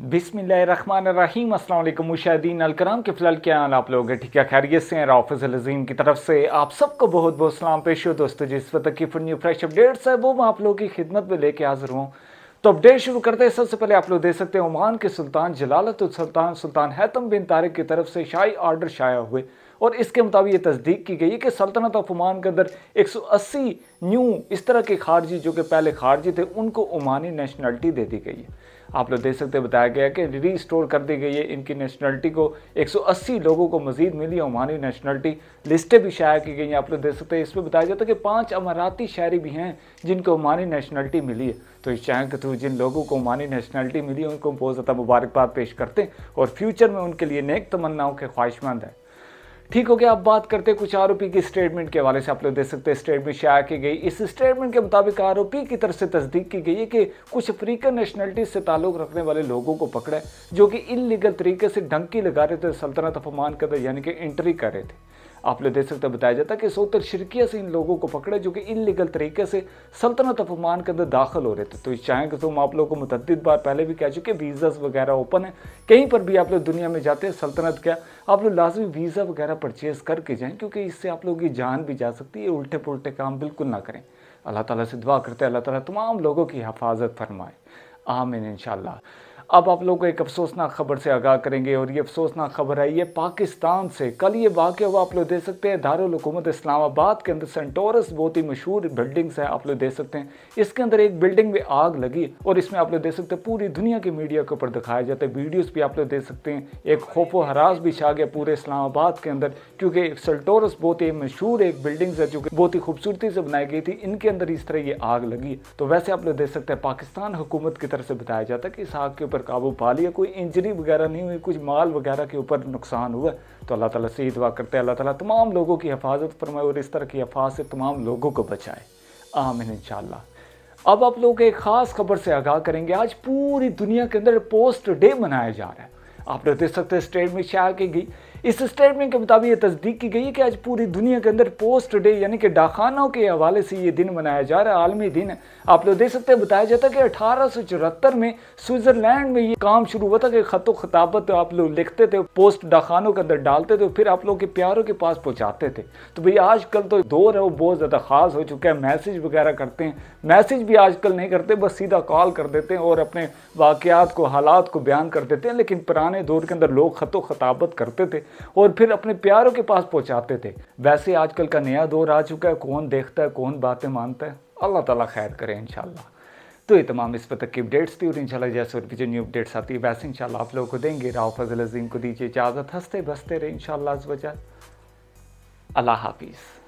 बिसमीम अल्लाम मुशाहिदीन अलकराम के फ़िलहाल क्या हाल आप लोग ठीक है खैरियत से हैं राफिज़ अलज़ीम की तरफ से आप सबको बहुत बहुत सलाम पेश हो दोस्तों जिस वक्त की फुल न्यू फ्रेश अपडेट्स है वो मैं आप लोगों की खिदमत में लेके हाजिर हूँ तो अपडेट शुरू करते हैं सबसे पहले आप लोग देख सकते हैं ओमान के सुल्तान जलालत सुल्तान सुल्तान हैतम बिन तारिक की तरफ से शाही ऑर्डर शाया हुए और इसके मुताबिक ये तस्दीक की गई कि सल्तनत ऑफ ओमान के अंदर 180 न्यू इस तरह के खारजी जो कि पहले खारजी थे उनको ओमानी नेशनलिटी दे दी गई है आप लोग देख सकते बताया गया कि री स्टोर कर दी गई है इनकी नेशनलिटी को 180 लोगों को मजीद मिली ओमानी नेशनलिटी लिस्टें भी शाया की गई हैं आप लोग देख सकते हैं इसमें बताया जाता है कि पांच अमाराती शहरी भी हैं जिनको ओमानी नेशनलिटी मिली है तो इस चैनल के थ्रू जिन लोगों को ओमानी नेशनलिटी मिली है उनको बहुत ज़्यादा मुबारकबाद पेश करते हैं और फ्यूचर में उनके लिए नेक तमन्नाओं के ख्वाहिशमंद हैं ठीक हो गया अब बात करते हैं कुछ आरोपी की स्टेटमेंट के हवाले से आप लोग देख सकते हैं स्टेटमेंट शेयर की गई इस स्टेटमेंट के मुताबिक आरोपी की तरफ से तस्दीक की गई है कि कुछ अफ्रीकन नेशनलिटी से ताल्लुक रखने वाले लोगों को पकड़ा जो कि इनलीगल तरीके से डंकी लगा रहे थे सल्तनत अफमान के अंदर यानी कि एंट्री कर रहे थे आप लोग सकते बताया जाता है कि सोतर शिरकिया से इन लोगों को पकड़ा जो कि लीगल तरीके से सल्तनत अपमान के अंदर दाखिल हो रहे थे तो इस चाहें कि तुम आप लोगों को मुतद बार पहले भी कह चुके वीज़ा वगैरह ओपन है कहीं पर भी आप लोग दुनिया में जाते हैं सल्तनत क्या आप लोग लाजमी वीज़ा वगैरह परचेज़ करके जाएँ क्योंकि इससे आप लोगों की जान भी जा सकती है उल्टे पुलटे काम बिल्कुल ना करें अल्लाह ताला से दुआ करते हैं अल्लाह ताला तमाम लोगों की हिफाजत फरमाए आमिन इंशाल्लाह अब आप लोग को एक अफसोसनाक खबर से आगाह करेंगे और ये अफसोसनाक खबर है ये पाकिस्तान से कल ये वाक्य हुआ आप लोग देख सकते हैं दारकूमत इस्लामाबाद के अंदर सेंटोरस बहुत ही मशहूर बिल्डिंग्स है आप लोग देख सकते हैं इसके अंदर एक बिल्डिंग में आग लगी और इसमें आप लोग देख सकते हैं पूरी दुनिया की मीडिया के ऊपर दिखाया जाता है वीडियोज़ भी आप लोग देख सकते हैं एक खौफ हराज भी छा गया पूरे इस्लामाबाद के अंदर क्योंकि सेल्टोरस बहुत ही मशहूर एक बिल्डिंग है जो कि बहुत ही खूबसूरती से बनाई गई थी इनके अंदर इस तरह ये आग लगी तो वैसे आप लोग देख सकते हैं पाकिस्तान हुकूमत की तरफ से बताया जाता है कि इस आग के ऊपर पर काबू पा लिया कोई इंजरी वगैरह नहीं हुई कुछ माल वगैरह के ऊपर नुकसान हुआ तो अल्लाह ताला से ही दुआ करते हैं अल्लाह ताला तमाम लोगों की हिफाजत फरमाए और इस तरह की हिफाजत से तमाम लोगों को बचाए आमिन इन अब आप लोग एक ख़ास खबर से आगाह करेंगे आज पूरी दुनिया के अंदर पोस्ट डे मनाया जा रहा है आप लोग देख सकते हैं स्टेट में शायर के इस स्टेटमेंट के मुताबिक ये तस्दीक की गई है कि आज पूरी दुनिया के अंदर पोस्ट डे यानी कि डाखानों के हवाले से ये दिन मनाया जा रहा है आलमी दिन आप लोग देख सकते हैं बताया जाता है कि अठारह में स्विट्जरलैंड में ये काम शुरू हुआ था कि खतो खताबत तो आप लोग लिखते थे पोस्ट डाखानों के अंदर डालते थे फिर आप लोग के प्यारों के पास पहुँचाते थे तो भाई आज तो दौर है वो बहुत ज़्यादा खास हो चुका है मैसेज वगैरह करते हैं मैसेज भी आज नहीं करते बस सीधा कॉल कर देते हैं और अपने वाक़ात को हालात को बयान कर देते हैं लेकिन पुराने दौर के अंदर लोग खतो खताबत करते थे और फिर अपने प्यारों के पास पहुंचाते थे वैसे आजकल का नया दौर आ चुका है कौन देखता है कौन बातें मानता है अल्लाह ताला खैर करे इंशाल्लाह तो ये तमाम इस पर तक की अपडेट्स थी और इंशाल्लाह जैसे और भी जो न्यू अपडेट्स आती है वैसे इंशाल्लाह आप लोगों को देंगे राव फजल अजीम को दीजिए इजाज़त हंसते बसते रहे इंशाल्लाह इस अल्लाह हाफिज़